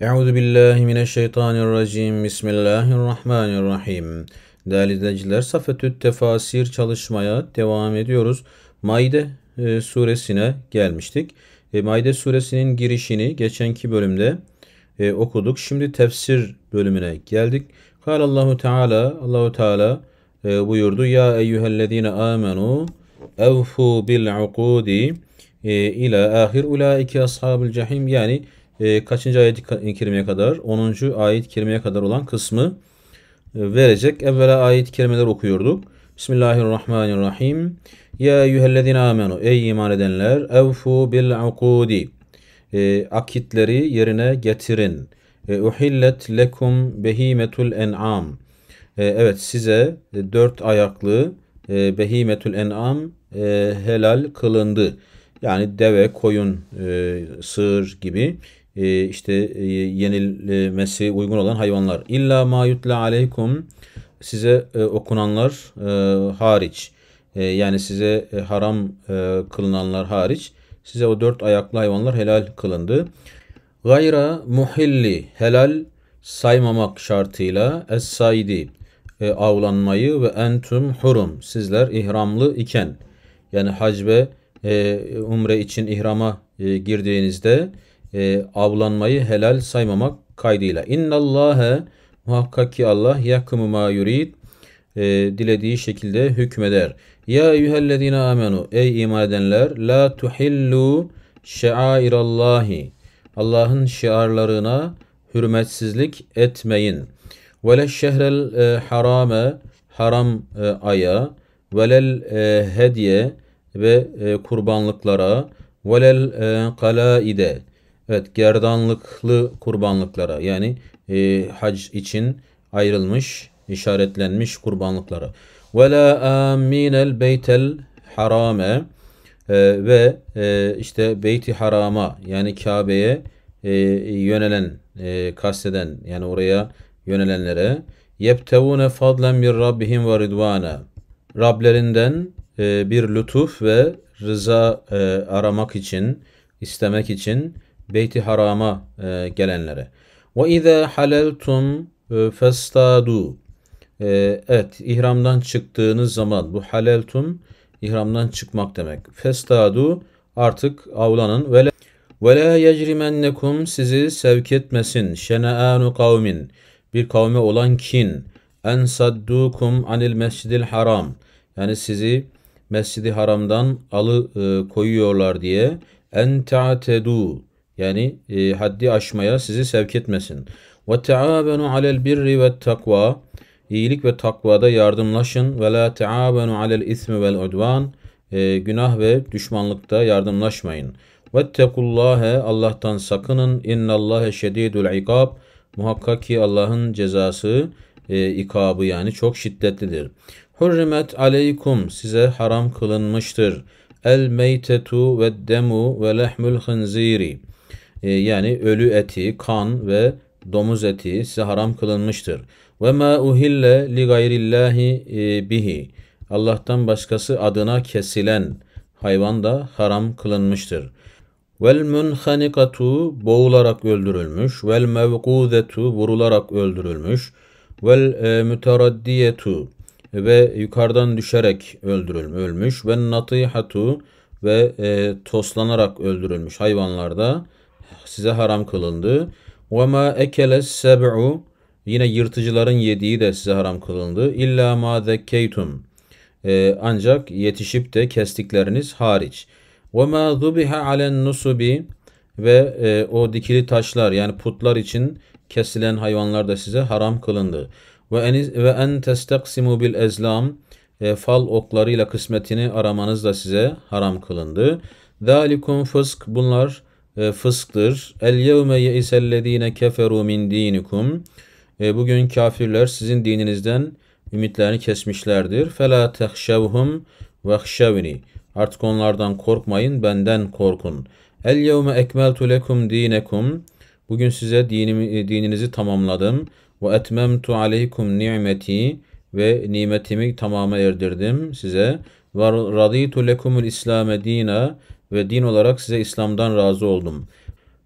Euzu billahi mineşşeytanirracim. Bismillahirrahmanirrahim. Değerli izleyiciler, Safetü't Tefasir çalışmaya devam ediyoruz. Maide e, suresine gelmiştik. E, Maide suresinin girişini geçenki bölümde e, okuduk. Şimdi tefsir bölümüne geldik. Kal Allahu Teala, Allahu Teala e, buyurdu. Ya eyyühellezine amenu evfu bil ukudi e, ila ahir ulaike ashabul cehim. Yani e, kaçıncı ayet-i kerimeye kadar? 10. ayet-i kerimeye kadar olan kısmı e, verecek. Evvela ayet-i kerimeler okuyorduk. Bismillahirrahmanirrahim. Ya eyyühellezine amenu. Ey iman edenler. Evfu bil akudi. E, ee, akitleri yerine getirin. E, uhillet lekum behimetul en'am. E, evet size e, dört ayaklı e, behimetul en'am e, helal kılındı. Yani deve, koyun, e, sığır gibi ee, işte e, yenilmesi uygun olan hayvanlar. İlla ma yutla aleykum size e, okunanlar e, hariç yani size haram kılınanlar hariç size o dört ayaklı hayvanlar helal kılındı. Gayra muhilli helal saymamak şartıyla es saydi e, avlanmayı ve entum hurum sizler ihramlı iken yani hacbe e, umre için ihrama e, girdiğinizde e, avlanmayı helal saymamak kaydıyla. İnnallâhe muhakkak ki Allah yakımı ma yurid e, dilediği şekilde hükmeder. Ya eyyühellezine amenu ey iman edenler la tuhillu şeairallahi Allah'ın şiarlarına hürmetsizlik etmeyin. Ve le şehrel e, harame haram e, aya velel e, hediye ve e, kurbanlıklara velel e, kalaide Evet gerdanlıklı kurbanlıklara yani e, hac için ayrılmış işaretlenmiş kurbanlıklara. Ve la aminel beytel harame e, ve e, işte beyti harama yani Kabe'ye e, yönelen e, kasteden yani oraya yönelenlere yeptevune fadlen bir rabbihim ve ridvana Rablerinden e, bir lütuf ve rıza e, aramak için istemek için Beyti Haram'a e, gelenlere. Ve izâ haleltum e, festadu. E, evet, ihramdan çıktığınız zaman bu haleltum ihramdan çıkmak demek. Festadu artık avlanın. Ve ve la yecrimennekum sizi sevk etmesin. Şenaanu kavmin bir kavme olan kin. En saddukum anil mescidil haram. Yani sizi mescidi haramdan alı e, koyuyorlar diye. En ta'tedu yani e, haddi aşmaya sizi sevk etmesin. Ve teâbenu alel birri ve takva. iyilik ve takvada yardımlaşın. Ve la teâbenu alel ismi vel udvan. E, günah ve düşmanlıkta yardımlaşmayın. Ve Vettekullâhe Allah'tan sakının. İnnallâhe şedîdül ikab. Muhakkak ki Allah'ın cezası e, ikabı yani çok şiddetlidir. Hürrimet aleykum size haram kılınmıştır. El meytetu ve demu ve lehmül hınziri. E, yani ölü eti, kan ve domuz eti size haram kılınmıştır. Ve ma uhille li gayrillahi e, bihi. Allah'tan başkası adına kesilen hayvan da haram kılınmıştır. Vel munhanikatu boğularak öldürülmüş. Vel mevkudetu vurularak öldürülmüş. Vel e, müteraddiyetu ve yukarıdan düşerek öldürülmüş, ölmüş ve natihatu ve e, toslanarak öldürülmüş hayvanlarda size haram kılındı. Ve ma ekele seb'u yine yırtıcıların yediği de size haram kılındı. İlla ma zekkeytum e, ancak yetişip de kestikleriniz hariç. Ve ma zubiha alen nusubi ve e, o dikili taşlar yani putlar için kesilen hayvanlar da size haram kılındı. Ve en, ve en testaksimu bil ezlam e, fal oklarıyla kısmetini aramanız da size haram kılındı. Zalikum fısk bunlar e, fısktır. El yevme yeisellezine keferu min dinikum. E, bugün kafirler sizin dininizden ümitlerini kesmişlerdir. Fela tehşevhum vehşevni. Artık onlardan korkmayın, benden korkun. El yevme ekmeltu lekum dinekum. Bugün size dinimi, dininizi tamamladım. Ve etmemtu aleykum nimeti ve nimetimi tamama erdirdim size. Ve raditu lekumul İslam dina ve din olarak size İslam'dan razı oldum.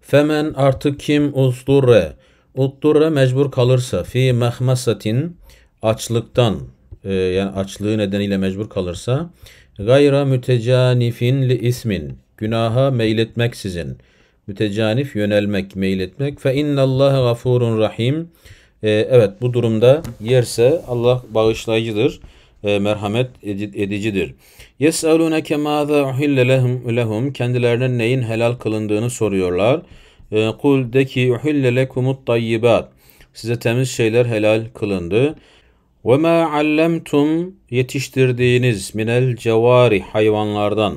Femen artık kim usturre Utturra mecbur kalırsa fi mehmasatin açlıktan e, yani açlığı nedeniyle mecbur kalırsa gayra mütecanifin li ismin günaha meyletmek sizin mütecanif yönelmek meyletmek fe innallaha gafurun rahim e, evet bu durumda yerse Allah bağışlayıcıdır, e, merhamet edicidir. يَسْأَلُونَكَ مَاذَا اُحِلَّ لَهُمْ Kendilerine neyin helal kılındığını soruyorlar. E, kul de ki اُحِلَّ لَكُمُ Size temiz şeyler helal kılındı. وَمَا عَلَّمْتُمْ Yetiştirdiğiniz minel cevari hayvanlardan,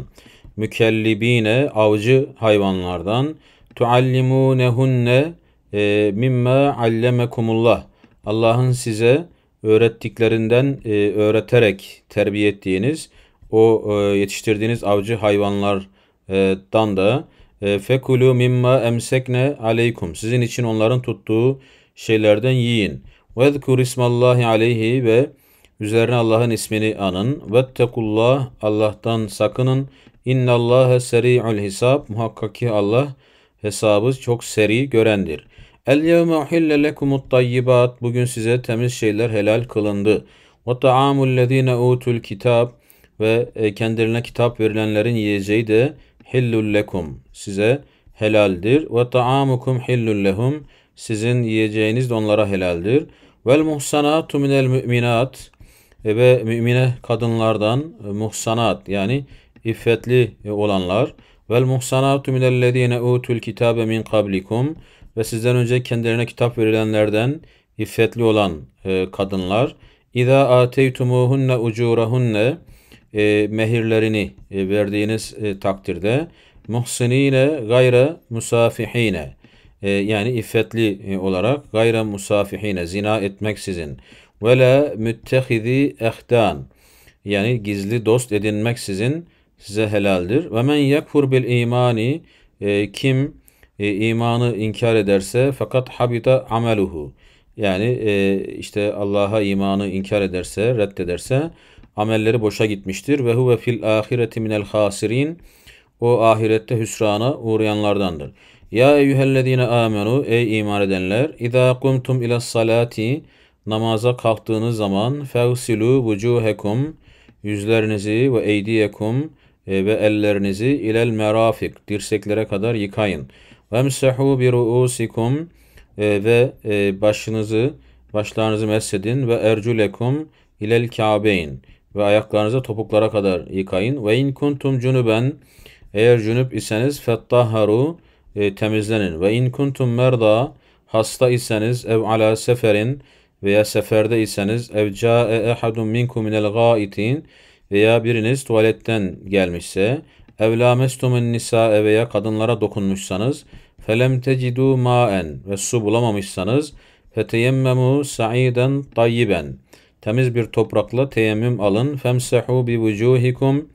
mükellibine avcı hayvanlardan, tuallimunehunne e, mimma allemekumullah Allah'ın size öğrettiklerinden e, öğreterek terbiye ettiğiniz o e, yetiştirdiğiniz avcı hayvanlardan da e, fekulu mimma emsekne aleykum sizin için onların tuttuğu şeylerden yiyin. Ve zkur ismallahi aleyhi ve üzerine Allah'ın ismini anın. Ve Vettekullah Allah'tan sakının. İnnallâhe seri'ul hisab muhakkak ki Allah hesabı çok seri görendir. El yevme uhille lekumut Bugün size temiz şeyler helal kılındı. Ve ta'amul lezine utul Ve e, kendilerine kitap verilenlerin yiyeceği de hillul lekum. Size helaldir. Ve ta'amukum hillul Sizin yiyeceğiniz de onlara helaldir. Vel muhsanatu minel e, Ve mümine kadınlardan e, muhsanat yani iffetli olanlar. Vel muhsanatu minellezine utul kitabe min kablikum ve sizden önce kendilerine kitap verilenlerden iffetli olan e, kadınlar İza ateytumuhunne ucurahunne e, mehirlerini e, verdiğiniz e, takdirde muhsinine gayre musafihine e, yani iffetli e, olarak gayre musafihine zina etmeksizin ve la müttehidi ehdan yani gizli dost edinmeksizin size helaldir. Ve men yekfur bil imani e, kim e, imanı inkar ederse fakat habita ameluhu yani e, işte Allah'a imanı inkar ederse, reddederse amelleri boşa gitmiştir. Ve huve fil ahireti minel hasirin. O ahirette hüsrana uğrayanlardandır. Ya eyyühellezine amenu ey iman edenler İza kumtum ila salati namaza kalktığınız zaman fevsilu vucuhekum yüzlerinizi ve eydiyekum e, ve ellerinizi ilel merafik dirseklere kadar yıkayın.'' Vemsehu bi ruusikum e, ve e, başınızı başlarınızı mesedin ve erculekum ilel kâbeyn ve ayaklarınızı topuklara kadar yıkayın. Ve in kuntum cunuben eğer cünüp iseniz fettaharu e, temizlenin. Ve in kuntum merda hasta iseniz ev ala seferin veya seferde iseniz ev ca'e ehadun minkum minel gaitin veya biriniz tuvaletten gelmişse evlamestum nisa veya kadınlara dokunmuşsanız felem tecidu maen ve su bulamamışsanız feteyemmemu sa'iden tayyiben temiz bir toprakla teyemmüm alın Femsahu bi vucuhikum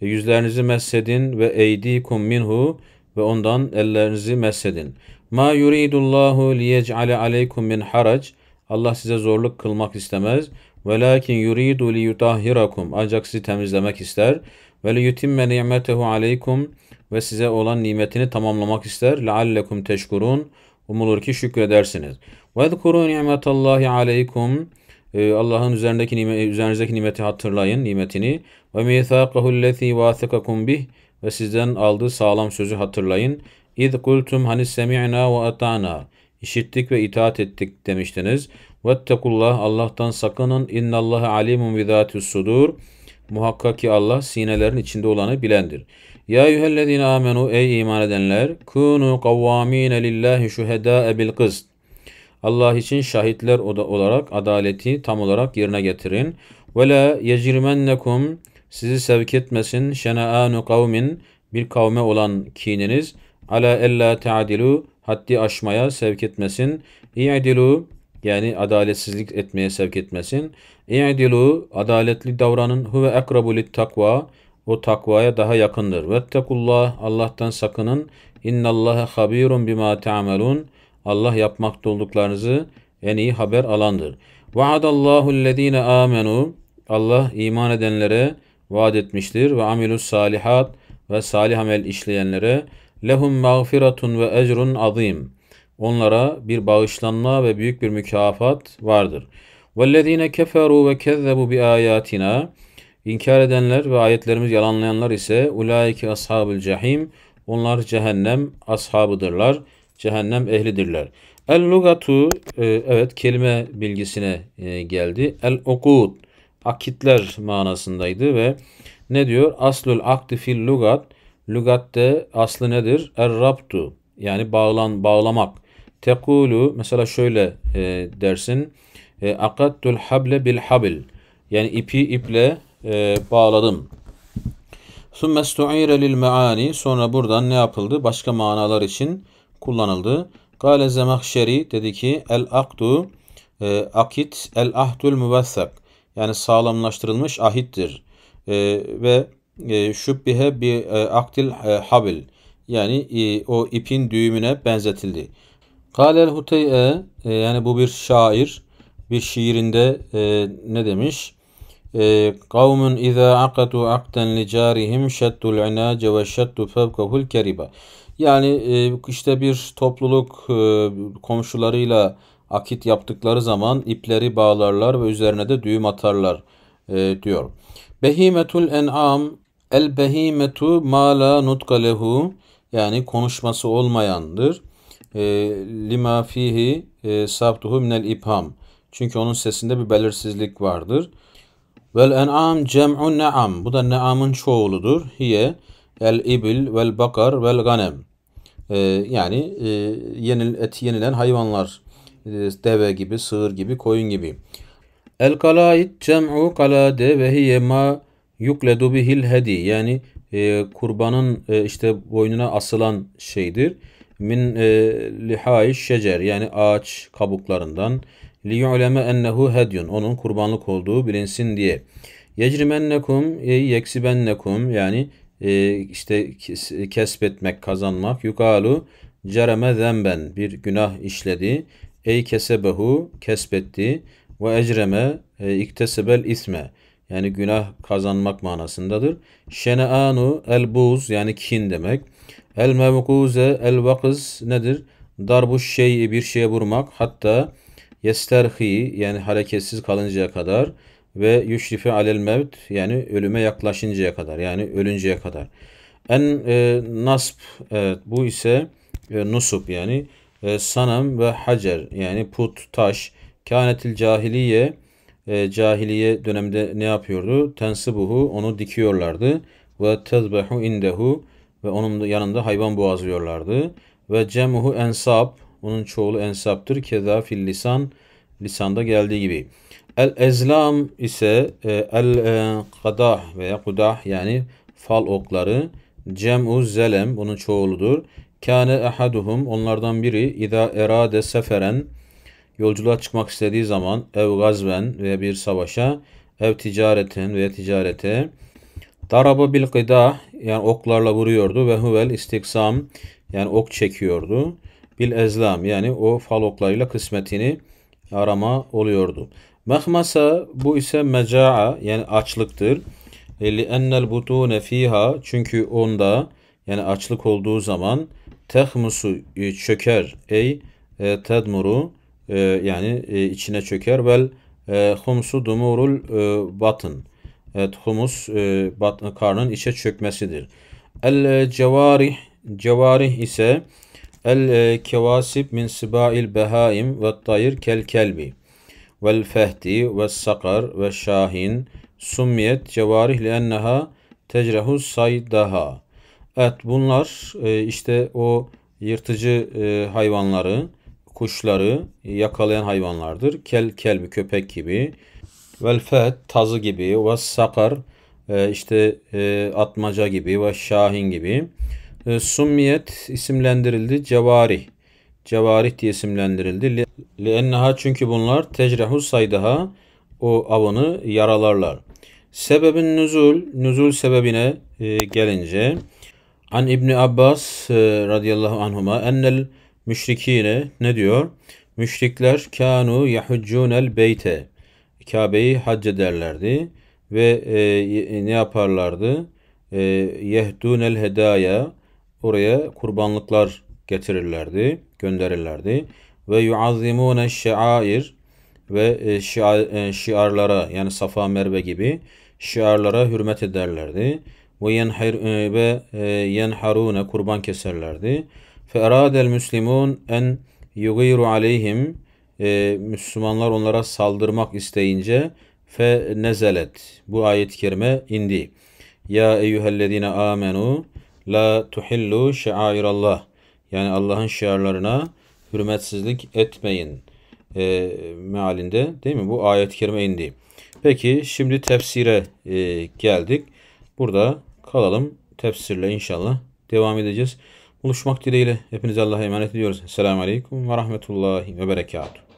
yüzlerinizi messedin ve eydikum minhu ve ondan ellerinizi messedin. Ma yuridullahu liyec'ale aleykum min harac. Allah size zorluk kılmak istemez. Velakin yuridu liyutahhirakum. Ancak sizi temizlemek ister ve liyutimme ni'metehu aleykum ve size olan nimetini tamamlamak ister. Leallekum teşkurun. Umulur ki şükredersiniz. Ve zkuru ni'metallahi aleykum. Ee, Allah'ın üzerindeki nimet, üzerinizdeki nimeti hatırlayın, nimetini. Ve mithaqahu lezî vâthikakum bih. Ve sizden aldığı sağlam sözü hatırlayın. İz kultum hani semi'na ve ata'na. İşittik ve itaat ettik demiştiniz. Vettekullah Allah'tan sakının. İnnallaha alimun bi sudur. Muhakkak ki Allah sinelerin içinde olanı bilendir. Ya eyyühellezine amenu ey iman edenler kunu kavvamine lillahi şuhedâe bil kıst. Allah için şahitler olarak adaleti tam olarak yerine getirin. Ve la yecirmennekum sizi sevk etmesin şenaanu kavmin bir kavme olan kininiz ala ella ta'dilu haddi aşmaya sevk etmesin. İ'dilu yani adaletsizlik etmeye sevk etmesin. İ'dilu adaletli davranın huve akrabu takva o takvaya daha yakındır. Vettekullah Allah'tan sakının. İnnallaha habirun bima ta'malun. Allah yapmakta olduklarınızı en iyi haber alandır. Vaadallahu lezine amenu. Allah iman edenlere vaat etmiştir ve amilus salihat ve salih amel işleyenlere lehum mağfiratun ve ecrun azîm onlara bir bağışlanma ve büyük bir mükafat vardır. وَالَّذ۪ينَ كَفَرُوا وَكَذَّبُوا بِآيَاتِنَا İnkar edenler ve ayetlerimiz yalanlayanlar ise ulaike ashabul cehim onlar cehennem ashabıdırlar. Cehennem ehlidirler. El lugatu e, evet kelime bilgisine e, geldi. El okud akitler manasındaydı ve ne diyor? Aslul akdi fil lugat. Lugatte aslı nedir? Er rabtu yani bağlan bağlamak. Tekulu mesela şöyle e, dersin. E, Akattul hable bil habil. Yani ipi iple e, bağladım. Sümme stu'ire lil meani. Sonra buradan ne yapıldı? Başka manalar için kullanıldı. Gale zemahşeri dedi ki el akdu e, akit el ahdul müvessak. Yani sağlamlaştırılmış ahittir. E, ve e, şübbihe bi e, aktil e, habil. Yani e, o ipin düğümüne benzetildi. Kalel Hutey'e e, yani bu bir şair. Bir şiirinde e, ne demiş? E, Kavmun izâ akatu akden li carihim şeddul inace ve şeddu fevkahul keriba. Yani e, işte bir topluluk e, komşularıyla akit yaptıkları zaman ipleri bağlarlar ve üzerine de düğüm atarlar e, diyor. Behimetul en'am el behimetu ma la nutka lehu yani konuşması olmayandır. Ee, lima fihi e, sabtuhu minel ibham. Çünkü onun sesinde bir belirsizlik vardır. Vel en'am cem'u ne'am. Bu da ne'amın çoğuludur. Hiye el ibil vel bakar vel ganem. Ee, yani e, yenil, eti yenilen hayvanlar. E, deve gibi, sığır gibi, koyun gibi. El kalaid cem'u kalade ve hiye ma yukledu bihil hedi. Yani kurbanın işte boynuna asılan şeydir min e, lihayiş şecer yani ağaç kabuklarından li yu'leme ennehu hedyun onun kurbanlık olduğu bilinsin diye. Yecrimennekum e, yeksibennekum yani e, işte kesbetmek, kazanmak. Yukalu cereme zemben bir günah işledi. Ey kesebehu kesbetti ve ecreme e, iktesebel isme yani günah kazanmak manasındadır. Şeneanu el buz yani kin demek. El mevkuze el vakız nedir? Darbuş şeyi bir şeye vurmak hatta yesterhi yani hareketsiz kalıncaya kadar ve yüşrife alel mevt yani ölüme yaklaşıncaya kadar yani ölünceye kadar. En e, nasp evet, bu ise e, nusup yani e, sanam ve hacer yani put taş kânetil cahiliye e, cahiliye döneminde ne yapıyordu? Tensibuhu onu dikiyorlardı ve tezbehu indehu ve onun yanında hayvan boğazlıyorlardı. Ve cemuhu ensab, onun çoğulu ensaptır. Keda fil lisan, lisanda geldiği gibi. El ezlam ise e, el e, kadah veya kudah yani fal okları. Cem'u zelem, bunun çoğuludur. Kâne ehaduhum, onlardan biri idâ erade seferen, yolculuğa çıkmak istediği zaman ev gazven veya bir savaşa, ev ticaretin veya ticarete, daraba bil gıda yani oklarla vuruyordu ve huvel istiksam yani ok çekiyordu. Bil ezlam yani o fal oklarıyla kısmetini arama oluyordu. Mehmasa bu ise meca'a yani açlıktır. E, li ennel butune fiha çünkü onda yani açlık olduğu zaman tehmusu e, çöker ey e, tedmuru e, yani e, içine çöker vel e, humsu dumurul e, batın Evet, humus e, batın, karnın içe çökmesidir. El cevarih cevarih ise el kevasib min sibail behaim ve tayir kel kelbi vel fehti ve sakar ve şahin summiyet cevarih lienneha tecrehu daha Evet bunlar e, işte o yırtıcı e, hayvanları, kuşları yakalayan hayvanlardır. Kel kelbi köpek gibi Vel fet tazı gibi ve sakar e, işte e, atmaca gibi ve şahin gibi. E, Summiyet isimlendirildi. Cevari Cevari diye isimlendirildi. Lienneha çünkü bunlar tecrehu saydaha o avını yaralarlar. Sebebin nüzul, nüzul sebebine gelince An İbni Abbas e, radıyallahu anhuma ennel müşrikine ne diyor? Müşrikler kanu yahuccunel beyte. Kabe'yi hac ederlerdi ve e, ne yaparlardı? E, yehdunel hedaya oraya kurbanlıklar getirirlerdi, gönderirlerdi ve yuazzimune şair ve e, e, şiarlara yani Safa Merve gibi şiarlara hürmet ederlerdi. Ve yenhir e, ve e, kurban keserlerdi. Fe eradel müslimun en yugiru aleyhim e, Müslümanlar onlara saldırmak isteyince fe nezelet bu ayet-i kerime indi. Ya eyyühellezine amenu la tuhillu şeairallah yani Allah'ın şiarlarına hürmetsizlik etmeyin e, mealinde değil mi? Bu ayet-i kerime indi. Peki şimdi tefsire e, geldik. Burada kalalım. Tefsirle inşallah devam edeceğiz. Buluşmak dileğiyle hepinize Allah'a emanet ediyoruz. Selamun Aleyküm ve Rahmetullahi ve Berekatuhu.